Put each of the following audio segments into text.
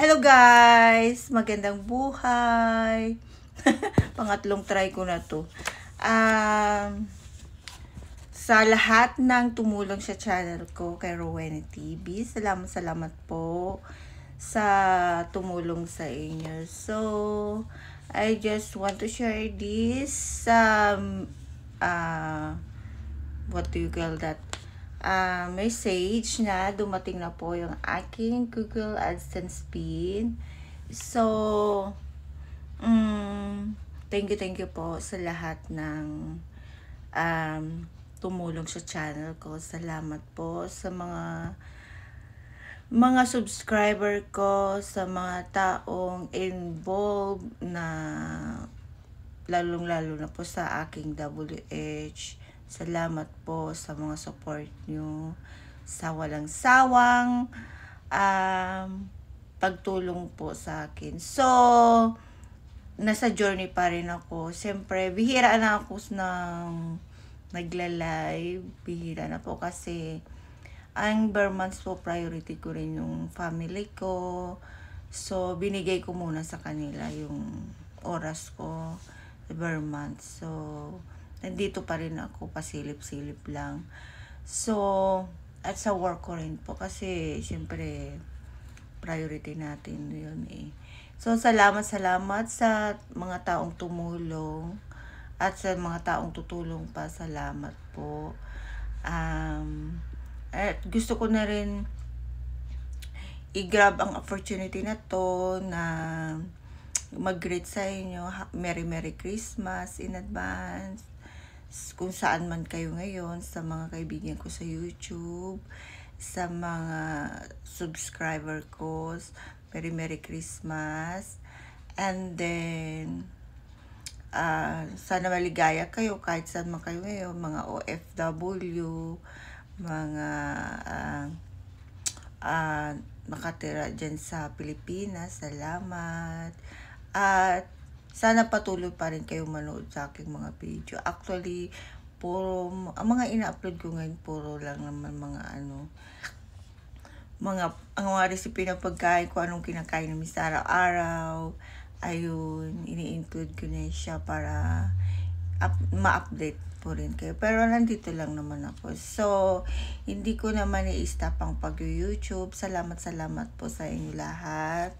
Hello guys! Magandang buhay! Pangatlong try ko na to. Um, sa lahat ng tumulong sa channel ko kay Rowena TV, salamat salamat po sa tumulong sa inyo. So, I just want to share this um, uh, what do you call that? uh, message na dumating na po yung aking Google AdSense pin. So, um, thank you, thank you po sa lahat ng um, tumulong sa channel ko. Salamat po sa mga mga subscriber ko, sa mga taong involved na lalong-lalo na po sa aking WH Salamat po sa mga support nyo sa walang sawang um, pagtulong po sa akin. So, nasa journey pa rin ako. Siyempre, bihira na ako ng nagla-live. Bihira na po kasi ang bare months po priority ko rin yung family ko. So, binigay ko muna sa kanila yung oras ko. Bare months. So, nandito pa rin ako, pasilip-silip lang. So, at sa work ko rin po kasi siyempre priority natin yun eh. So, salamat, salamat sa mga taong tumulong at sa mga taong tutulong pa, salamat po. Um, at gusto ko na rin i-grab ang opportunity na to na mag-greet sa inyo. Merry Merry Christmas in advance kung saan man kayo ngayon, sa mga kaibigan ko sa YouTube, sa mga subscriber ko, Merry Merry Christmas, and then, uh, sana maligaya kayo kahit saan man kayo ngayon, mga OFW, mga uh, uh, nakatira dyan sa Pilipinas, salamat, at sana patuloy pa rin kayong manood sa aking mga video. Actually, puro, ang mga ina-upload ko ngayon, puro lang naman mga ano, mga, ang mga recipe ng pagkain ko, anong kinakain namin sa araw-araw. Ayun, ini-include ko na siya para up, ma-update po rin kayo. Pero nandito lang naman ako. So, hindi ko naman i-stop ang pag-YouTube. Salamat, salamat po sa inyo lahat.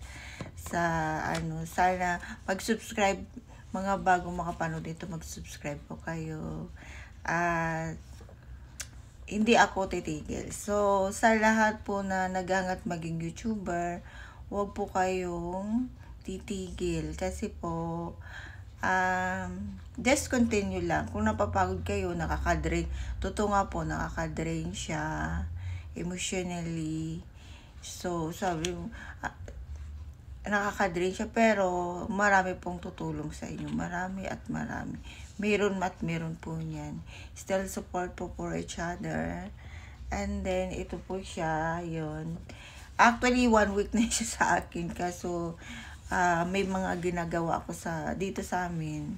Sa, ano, sana mag-subscribe. Mga bago makapanood dito, mag-subscribe po kayo. At, hindi ako titigil. So, sa lahat po na naghangat maging YouTuber, huwag po kayong titigil. Kasi po, um, discontinue lang. Kung napapagod kayo, nakakadrain. Totoo nga po, nakakadrain siya emotionally. So, sabi mo, uh, nakakadrain siya pero marami pong tutulong sa inyo. Marami at marami. Meron at meron po niyan. Still support po for each other. And then, ito po siya, yon Actually, one week na siya sa akin. Kaso, uh, may mga ginagawa ako sa dito sa amin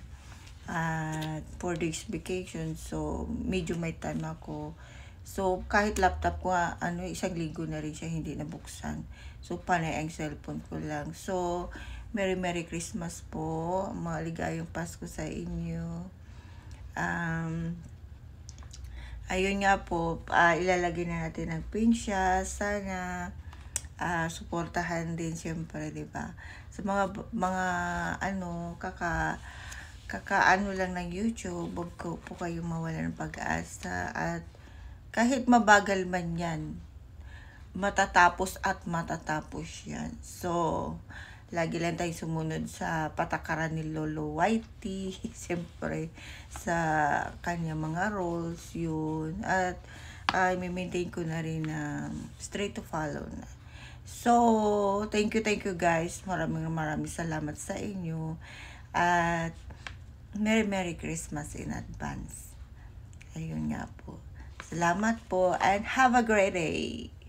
at uh, 4 days vacation so medyo may time ako so kahit laptop ko ah, ano isang linggo na rin siya hindi nabuksan so panay ang cellphone ko lang so Merry Merry Christmas po maligayang Pasko sa inyo um, ayun nga po uh, ilalagay na natin ang pin siya sana uh, suportahan din siyempre, 'di ba? Sa mga mga ano, kaka kakaano lang ng YouTube, wag ko po kayo mawalan ng pag-asa at kahit mabagal man 'yan, matatapos at matatapos 'yan. So, lagi lang tayong sumunod sa patakaran ni Lolo Whitey, siyempre sa kanya mga roles yun at ay uh, maintain ko na rin na straight to follow na. So, thank you, thank you guys. Maraming maraming salamat sa inyo. At Merry Merry Christmas in advance. Ayun nga po. Salamat po and have a great day.